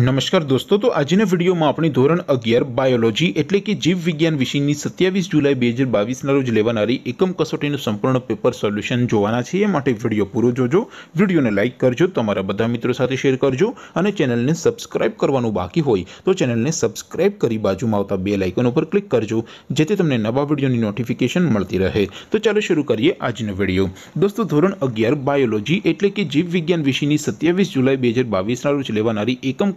नमस्कार दोस्तों तो आज ने वीडियो म अपनी ધોરણ 11 बायोलॉजी એટલે કે જીવ વિજ્ઞાન વિશેની 27 જુલાઈ 2022 ના રોજ લેવાણારી એકમ કસોટી નું સંપૂર્ણ પેપર સોલ્યુશન જોવાના છે એ માટે વિડિયો પૂરો જોજો વિડિયોને લાઈક કરજો તમારા બધા મિત્રો સાથે શેર કરજો અને ચેનલને સબ્સ્ક્રાઇબ કરવાનું બાકી હોય તો ચેનલને સબ્સ્ક્રાઇબ કરી बाजूમાં આવતા બેલ આઇકન ઉપર ક્લિક કરજો જેથી તમને નવા વિડિયોની નોટિફિકેશન મળતી રહે તો ચાલો શરુ કરીએ આજનો વિડિયો दोस्तों ધોરણ 11 बायोलॉजी એટલે કે જીવ વિજ્ઞાન વિશેની 27 જુલાઈ 2022 ના રોજ લેવાણારી એકમ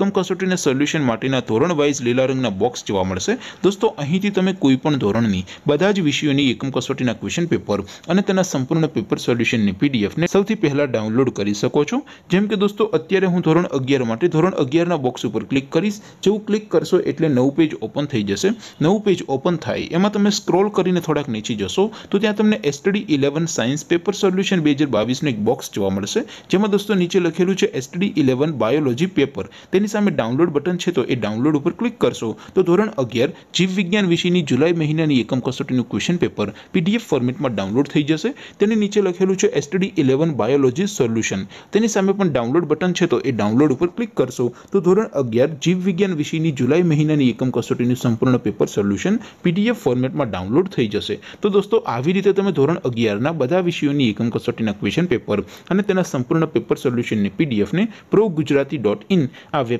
એકમ કસોટીના સોલ્યુશન માટીના ધોરણ વાઇઝ લીલા રંગના બોક્સ જોવા મળશે દોસ્તો અહીંથી તમે કોઈપણ ધોરણની બધા જ વિષયોની એકમ કસોટીના ક્વેશ્ચન પેપર અને તેના સંપૂર્ણ પેપર સોલ્યુશનની પીડીએફ ને સૌથી પહેલા ડાઉનલોડ કરી શકો છો જેમ કે દોસ્તો અત્યારે હું ધોરણ 11 માટે ધોરણ 11 ના બોક્સ ઉપર ક્લિક કરશો જેવું ક્લિક કરશો એટલે નવો પેજ ઓપન થઈ જશે નવો પેજ ઓપન થાય એમાં તમે સ્ક્રોલ કરીને થોડાક નીચે જશો તો ત્યાં તમને STD 11 સાયન્સ પેપર સોલ્યુશન 2022 નો એક બોક્સ જોવા મળશે જેમાં દોસ્તો નીચે લખેલું છે STD 11 બાયોલોજી પેપર તે તે સામે ડાઉનલોડ બટન છે તો એ ડાઉનલોડ ઉપર ક્લિક કરશો તો ધોરણ 11 જીવ વિજ્ઞાન વિષયની જુલાઈ મહિનાની એકમ કસોટીનું ક્વેશ્ચન પેપર પીડીએફ ફોર્મેટમાં ડાઉનલોડ થઈ જશે તેની નીચે લખેલું છે STD 11 बायोलॉजी સોલ્યુશન તેની સામે પણ ડાઉનલોડ બટન છે તો એ ડાઉનલોડ ઉપર ક્લિક કરશો તો ધોરણ 11 જીવ વિજ્ઞાન વિષયની જુલાઈ મહિનાની એકમ કસોટીનું સંપૂર્ણ પેપર સોલ્યુશન પીડીએફ ફોર્મેટમાં ડાઉનલોડ થઈ જશે તો દોસ્તો આવી રીતે તમે ધોરણ 11 ના બધા વિષયોની એકમ કસોટીના ક્વેશ્ચન પેપર અને તેના સંપૂર્ણ પેપર સોલ્યુશન ને પીડીએફ ને progujarati.in આવે